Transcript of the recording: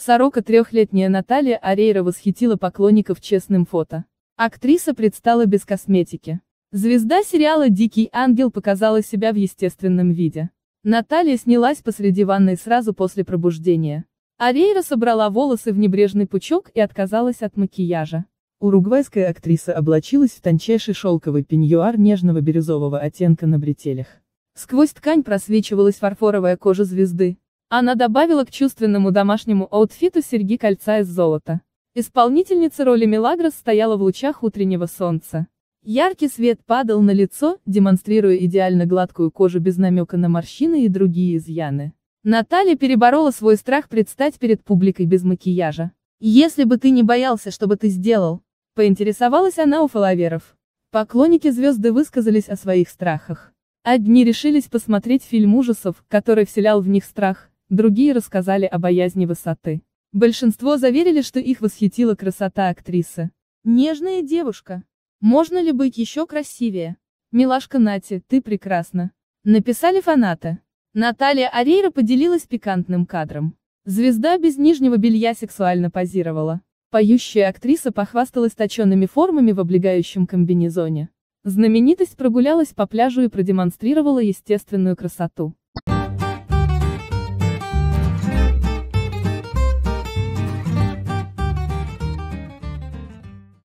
Сорока трехлетняя Наталья Арейра восхитила поклонников честным фото. Актриса предстала без косметики. Звезда сериала «Дикий ангел» показала себя в естественном виде. Наталья снялась посреди ванной сразу после пробуждения. Арейра собрала волосы в небрежный пучок и отказалась от макияжа. Уругвайская актриса облачилась в тончайший шелковый пеньюар нежного бирюзового оттенка на бретелях. Сквозь ткань просвечивалась фарфоровая кожа звезды. Она добавила к чувственному домашнему аутфиту серьги кольца из золота. Исполнительница роли Мелагрос стояла в лучах утреннего солнца. Яркий свет падал на лицо, демонстрируя идеально гладкую кожу без намека на морщины и другие изъяны. Наталья переборола свой страх предстать перед публикой без макияжа. «Если бы ты не боялся, что бы ты сделал?» – поинтересовалась она у фоловеров. Поклонники звезды высказались о своих страхах. Одни решились посмотреть фильм ужасов, который вселял в них страх, Другие рассказали о боязни высоты. Большинство заверили, что их восхитила красота актрисы. Нежная девушка. Можно ли быть еще красивее? Милашка Нати, ты прекрасна. Написали фанаты. Наталья Арейра поделилась пикантным кадром. Звезда без нижнего белья сексуально позировала. Поющая актриса похвасталась точенными формами в облегающем комбинезоне. Знаменитость прогулялась по пляжу и продемонстрировала естественную красоту.